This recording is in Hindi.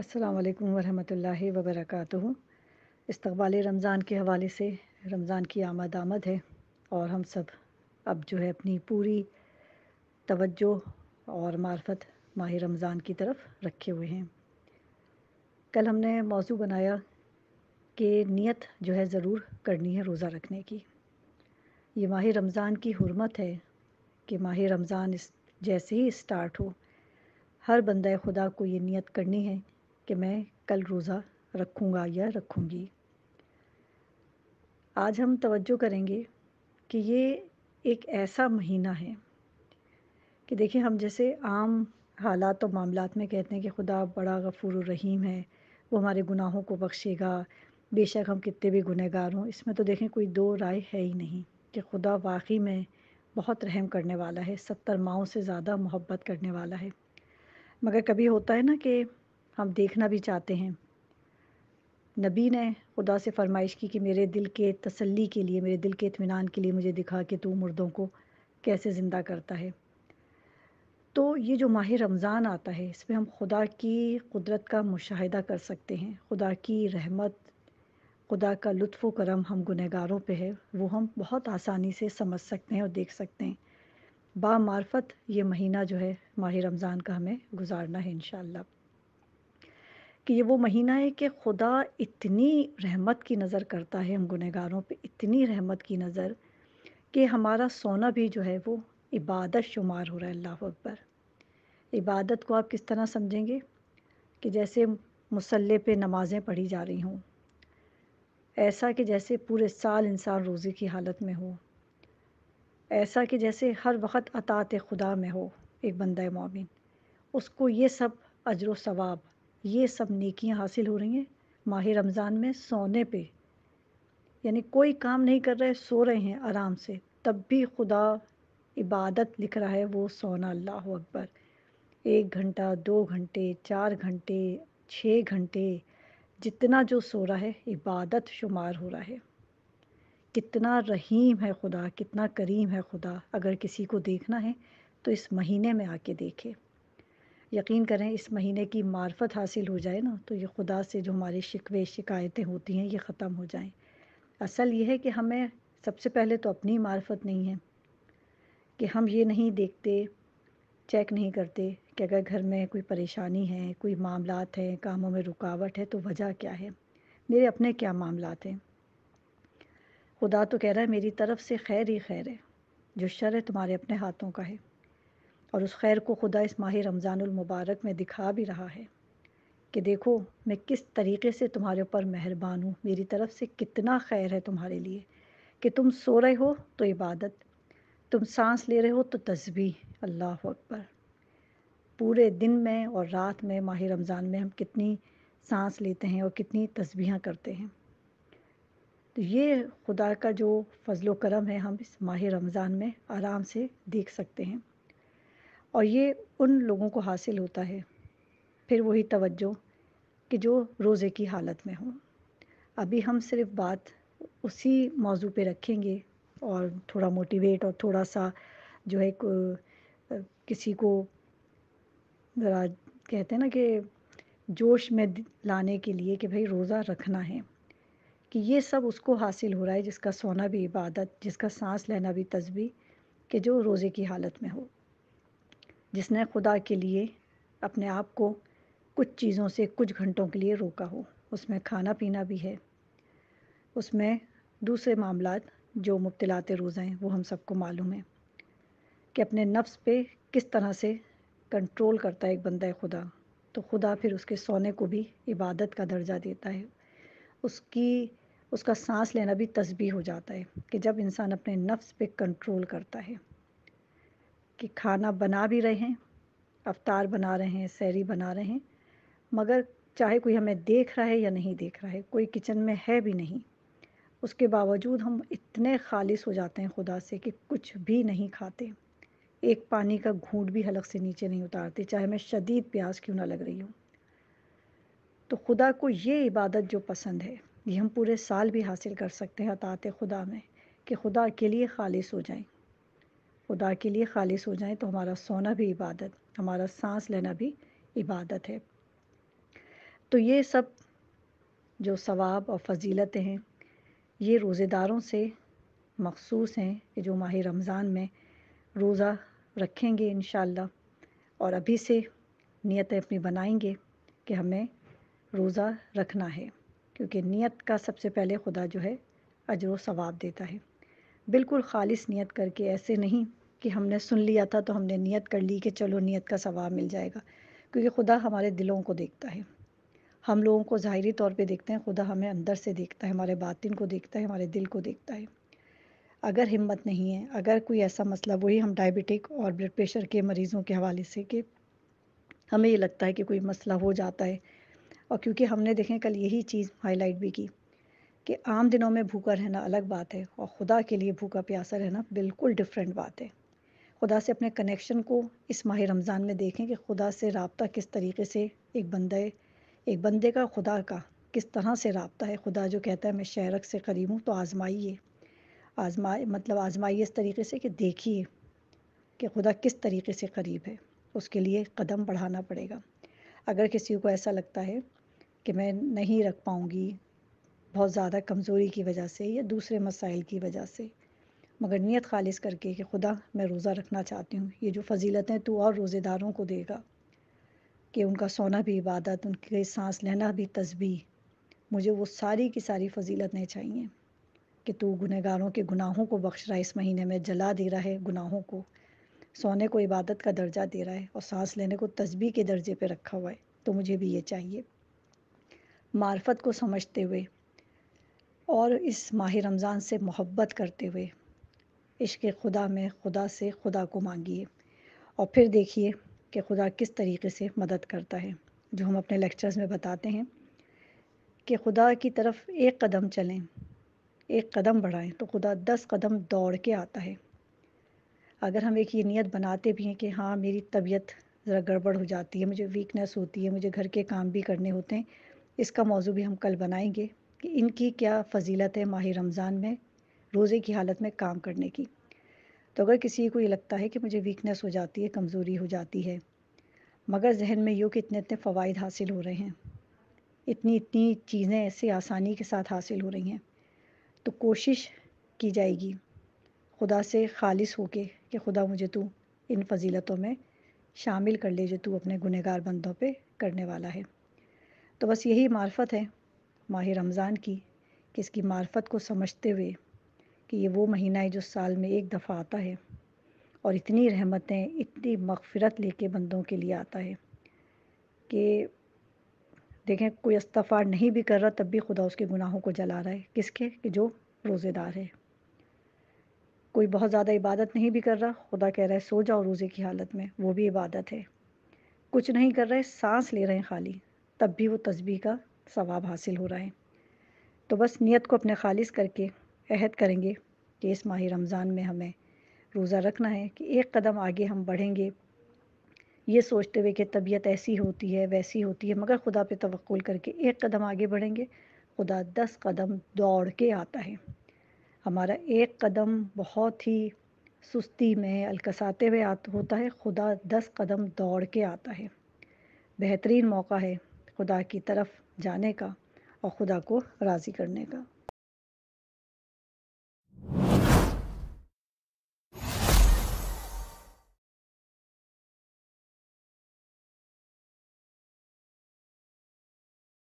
अस्सलाम वरहमतुल्लाहि वबरकatuह इस्तबाल रमज़ान के हवाले से रमज़ान की आमद आमद है और हम सब अब जो है अपनी पूरी तवज्जो और मार्फत माह रमज़ान की तरफ रखे हुए हैं कल हमने मौजू बनाया कि नियत जो है ज़रूर करनी है रोज़ा रखने की ये माह रमज़ान की हरमत है कि माह रमज़ान जैसे ही स्टार्ट हो हर बंदा खुदा को ये नियत करनी है कि मैं कल रोज़ा रखूँगा या रखूँगी आज हम तवज्जो करेंगे कि ये एक ऐसा महीना है कि देखिए हम जैसे आम हालात और मामला में कहते हैं कि खुदा बड़ा गफूर रहीम है वो हमारे गुनाहों को बख्शेगा बेशक हम कितने भी गुनहगार हों इसमें तो देखें कोई दो राय है ही नहीं कि खुदा वाकई में बहुत रहम करने वाला है सत्तर माओ से ज़्यादा मोहब्बत करने वाला है मगर कभी होता है ना कि हम देखना भी चाहते हैं नबी ने खुदा से फरमाइश की कि मेरे दिल के तसल्ली के लिए मेरे दिल के इतमान के लिए मुझे दिखा कि तू मुर्दों को कैसे ज़िंदा करता है तो ये जो माह रमज़ान आता है इसमें हम खुदा की कुदरत का मुशाहिदा कर सकते हैं खुदा की रहमत खुदा का लुत्फ़ करम हम गुनहगारों पे है वो हम बहुत आसानी से समझ सकते हैं और देख सकते हैं बामार्फत ये महीना जो है माह रमज़ान का हमें गुजारना है इन कि ये वो महीना है कि खुदा इतनी रहमत की नज़र करता है हम गुनहगारों पे इतनी रहमत की नज़र कि हमारा सोना भी जो है वो इबादत शुमार हो रहा है अल्लाह अकबर इबादत को आप किस तरह समझेंगे कि जैसे मुसल्ले पे नमाज़ें पढ़ी जा रही हों ऐसा कि जैसे पूरे साल इंसान रोज़ी की हालत में हो ऐसा कि जैसे हर वक्त अतात खुदा में हो एक बंदा मोमिन उसको ये सब अजर सवाब ये सब नेकियां हासिल हो रही हैं माह रमज़ान में सोने पे यानी कोई काम नहीं कर रहे सो रहे हैं आराम से तब भी खुदा इबादत लिख रहा है वो सोना अल्लाह अकबर एक घंटा दो घंटे चार घंटे छः घंटे जितना जो सो रहा है इबादत शुमार हो रहा है कितना रहीम है खुदा कितना करीम है खुदा अगर किसी को देखना है तो इस महीने में आके देखे यकीन करें इस महीने की मार्फत हासिल हो जाए ना तो ये खुदा से जो हमारे शिकवे शिकायतें होती हैं ये ख़त्म हो जाएं असल ये है कि हमें सबसे पहले तो अपनी मार्फत नहीं है कि हम ये नहीं देखते चेक नहीं करते कि अगर घर में कोई परेशानी है कोई मामलात हैं कामों में रुकावट है तो वजह क्या है मेरे अपने क्या मामलात हैं खुदा तो कह रहा है मेरी तरफ से खैर ही खैर है जो शर है तुम्हारे अपने हाथों का है और उस खैर को खुदा इस माह मुबारक में दिखा भी रहा है कि देखो मैं किस तरीके से तुम्हारे ऊपर मेहरबान हूँ मेरी तरफ से कितना खैर है तुम्हारे लिए कि तुम सो रहे हो तो इबादत तुम सांस ले रहे हो तो तस्बीह अल्लाह अकबर पूरे दिन में और रात में माह रमज़ान में हम कितनी सांस लेते हैं और कितनी तस्बीह करते हैं तो ये खुदा का जो फजल करम है हम इस माह रमज़ान में आराम से देख सकते हैं और ये उन लोगों को हासिल होता है फिर वही तवज्जो कि जो रोज़े की हालत में हो अभी हम सिर्फ बात उसी मौजू पे रखेंगे और थोड़ा मोटिवेट और थोड़ा सा जो है किसी को ज़रा कहते हैं ना कि जोश में लाने के लिए कि भाई रोज़ा रखना है कि ये सब उसको हासिल हो रहा है जिसका सोना भी इबादत जिसका सांस लेना भी तस्बी कि जो रोज़े की हालत में हो जिसने खुदा के लिए अपने आप को कुछ चीज़ों से कुछ घंटों के लिए रोका हो उसमें खाना पीना भी है उसमें दूसरे मामला जो मुबतलात रोज़ हैं वो हम सबको मालूम है कि अपने नफ्स पे किस तरह से कंट्रोल करता है एक बंदा है खुदा तो खुदा फिर उसके सोने को भी इबादत का दर्जा देता है उसकी उसका सांस लेना भी तस्बी हो जाता है कि जब इंसान अपने नफ्स पे कंट्रोल करता है कि खाना बना भी रहे हैं अवतार बना रहे हैं सैरी बना रहे हैं मगर चाहे कोई हमें देख रहा है या नहीं देख रहा है कोई किचन में है भी नहीं उसके बावजूद हम इतने खालिश हो जाते हैं खुदा से कि कुछ भी नहीं खाते एक पानी का घूंट भी हलक से नीचे नहीं उतारते चाहे मैं शदीद प्यास क्यों ना लग रही हूँ तो खुदा को ये इबादत जो पसंद है ये हम पूरे साल भी हासिल कर सकते हैं अतात खुदा में कि खुदा के लिए खालिश हो जाएं खुदा के लिए खालिस हो जाएं तो हमारा सोना भी इबादत हमारा सांस लेना भी इबादत है तो ये सब जो सवाब और फजीलतें हैं ये रोज़ेदारों से मखसूस हैं कि जो माह रमज़ान में रोज़ा रखेंगे इन और अभी से नीयतें अपनी बनाएंगे कि हमें रोज़ा रखना है क्योंकि नीयत का सबसे पहले खुदा जो है अजर सवाब देता है बिल्कुल खालिस नीयत करके ऐसे नहीं कि हमने सुन लिया था तो हमने नियत कर ली कि चलो नियत का सवाब मिल जाएगा क्योंकि खुदा हमारे दिलों को देखता है हम लोगों को ज़ाहरी तौर पे देखते हैं खुदा हमें अंदर से देखता है हमारे बातिन को देखता है हमारे दिल को देखता है अगर हिम्मत नहीं है अगर कोई ऐसा मसला वही हम डायबिटिक और ब्लड प्रेशर के मरीज़ों के हवाले से कि हमें ये लगता है कि कोई मसला हो जाता है और क्योंकि हमने देखें कल यही चीज़ हाईलाइट भी की कि आम दिनों में भूखा रहना अलग बात है और ख़ुदा के लिए भूखा प्यासा रहना बिल्कुल डिफरेंट बात है खुदा से अपने कनेक्शन को इस माह रमज़ान में देखें कि खुदा से रबता किस तरीके से एक बंदे एक बंदे का खुदा का किस तरह से रबता है खुदा जो कहता है मैं शहरक से करीब हूँ तो आजमाइए आजमा मतलब आजमाइए इस तरीके से कि देखिए कि खुदा किस तरीके से करीब है उसके लिए कदम बढ़ाना पड़ेगा अगर किसी को ऐसा लगता है कि मैं नहीं रख पाऊँगी बहुत ज़्यादा कमज़ोरी की वजह से या दूसरे मसाइल की वजह से मगर नीयत खालिस करके कि खुदा मैं रोज़ा रखना चाहती हूँ ये जो फजीलतें तो और रोज़ेदारों को देगा कि उनका सोना भी इबादत उनके सांस लेना भी तस्बी मुझे वो सारी की सारी फजीलतें चाहिए कि तू गुनहगारों के गुनाहों को बख्श रहा है इस महीने में जला दे रहा है गुनाहों को सोने को इबादत का दर्जा दे रहा है और सांस लेने को तस्बी के दर्जे पर रखा हुआ है तो मुझे भी ये चाहिए मार्फत को समझते हुए और इस माह रमज़ान से मोहब्बत करते हुए इश्क खुदा में खुदा से खुदा को मांगिए और फिर देखिए कि खुदा किस तरीके से मदद करता है जो हम अपने लेक्चर्स में बताते हैं कि खुदा की तरफ एक कदम चलें एक कदम बढ़ाएं तो खुदा दस कदम दौड़ के आता है अगर हम एक ये नीयत बनाते भी हैं कि हाँ मेरी तबीयत ज़रा गड़बड़ हो जाती है मुझे वीकनेस होती है मुझे घर के काम भी करने होते हैं इसका मौजू भी हम कल बनाएंगे कि इनकी क्या फजीलत है माह रमज़ान में रोज़े की हालत में काम करने की तो अगर किसी को ये लगता है कि मुझे वीकनेस हो जाती है कमज़ोरी हो जाती है मगर जहन में यूँ कि इतने इतने फ़वाद हासिल हो रहे हैं इतनी इतनी चीज़ें ऐसे आसानी के साथ हासिल हो रही हैं तो कोशिश की जाएगी खुदा से खालिस होके कि खुदा मुझे तू इन फजीलतों में शामिल कर ले जो तू अपने गुनहगार बंदों पे करने वाला है तो बस यही मार्फत है माह रमज़ान की कि इसकी मार्फत को समझते हुए कि ये वो महीना है जो साल में एक दफ़ा आता है और इतनी रहमतें इतनी मगफ़रत लेके बंदों के लिए आता है कि देखें कोई इस्तफ़ा नहीं भी कर रहा तब भी खुदा उसके गुनाहों को जला रहा है किसके कि जो रोज़ेदार है कोई बहुत ज़्यादा इबादत नहीं भी कर रहा खुदा कह रहा है सो जाओ रोज़े की हालत में वो भी इबादत है कुछ नहीं कर रहे सांस ले रहे हैं खाली तब भी वो तस्बी का सवाब हासिल हो रहा है तो बस नियत को अपने खालिश करके अहद करेंगे कि इस माह रमज़ान में हमें रोज़ा रखना है कि एक कदम आगे हम बढ़ेंगे ये सोचते हुए कि तबीयत ऐसी होती है वैसी होती है मगर खुदा पे तवक्ल करके एक कदम आगे बढ़ेंगे खुदा दस कदम दौड़ के आता है हमारा एक कदम बहुत ही सुस्ती में अलकसाते हुए होता है खुदा दस कदम दौड़ के आता है बेहतरीन मौका है खुदा की तरफ जाने का और खुदा को राज़ी करने का